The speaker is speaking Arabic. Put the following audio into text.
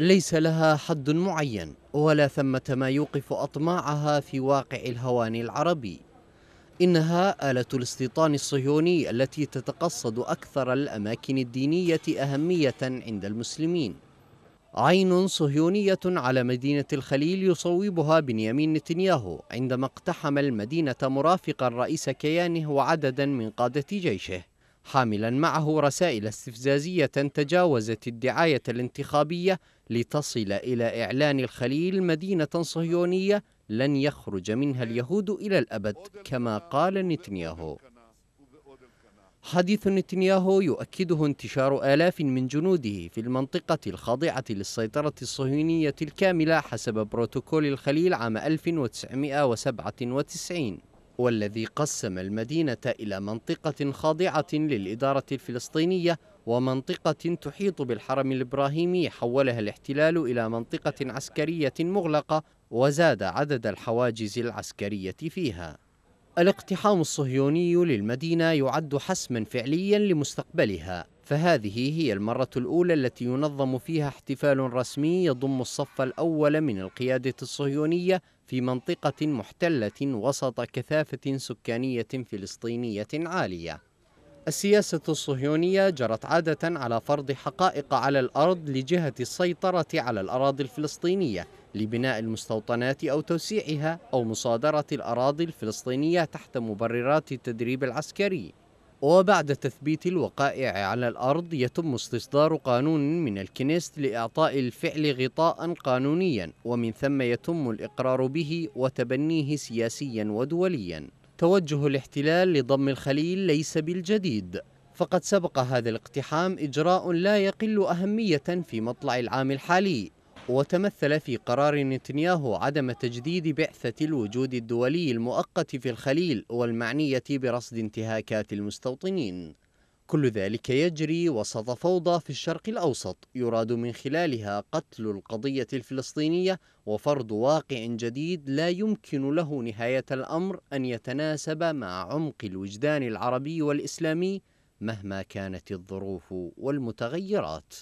ليس لها حد معين ولا ثمة ما يوقف أطماعها في واقع الهوان العربي إنها آلة الاستيطان الصهيوني التي تتقصد أكثر الأماكن الدينية أهمية عند المسلمين عين صهيونية على مدينة الخليل يصوبها بنيامين نتنياهو عندما اقتحم المدينة مرافقا رئيس كيانه وعددا من قادة جيشه حاملا معه رسائل استفزازية تجاوزت الدعاية الانتخابية لتصل إلى إعلان الخليل مدينة صهيونية لن يخرج منها اليهود إلى الأبد كما قال نتنياهو حديث نتنياهو يؤكده انتشار آلاف من جنوده في المنطقة الخاضعة للسيطرة الصهيونية الكاملة حسب بروتوكول الخليل عام 1997 والذي قسم المدينة إلى منطقة خاضعة للإدارة الفلسطينية ومنطقة تحيط بالحرم الإبراهيمي حولها الاحتلال إلى منطقة عسكرية مغلقة وزاد عدد الحواجز العسكرية فيها الاقتحام الصهيوني للمدينة يعد حسما فعليا لمستقبلها فهذه هي المرة الأولى التي ينظم فيها احتفال رسمي يضم الصف الأول من القيادة الصهيونية في منطقة محتلة وسط كثافة سكانية فلسطينية عالية. السياسة الصهيونية جرت عادة على فرض حقائق على الأرض لجهة السيطرة على الأراضي الفلسطينية لبناء المستوطنات أو توسيعها أو مصادرة الأراضي الفلسطينية تحت مبررات التدريب العسكري. وبعد تثبيت الوقائع على الأرض يتم استصدار قانون من الكنيست لإعطاء الفعل غطاء قانونيا ومن ثم يتم الإقرار به وتبنيه سياسيا ودوليا توجه الاحتلال لضم الخليل ليس بالجديد فقد سبق هذا الاقتحام إجراء لا يقل أهمية في مطلع العام الحالي وتمثل في قرار نتنياهو عدم تجديد بعثة الوجود الدولي المؤقت في الخليل والمعنية برصد انتهاكات المستوطنين كل ذلك يجري وسط فوضى في الشرق الأوسط يراد من خلالها قتل القضية الفلسطينية وفرض واقع جديد لا يمكن له نهاية الأمر أن يتناسب مع عمق الوجدان العربي والإسلامي مهما كانت الظروف والمتغيرات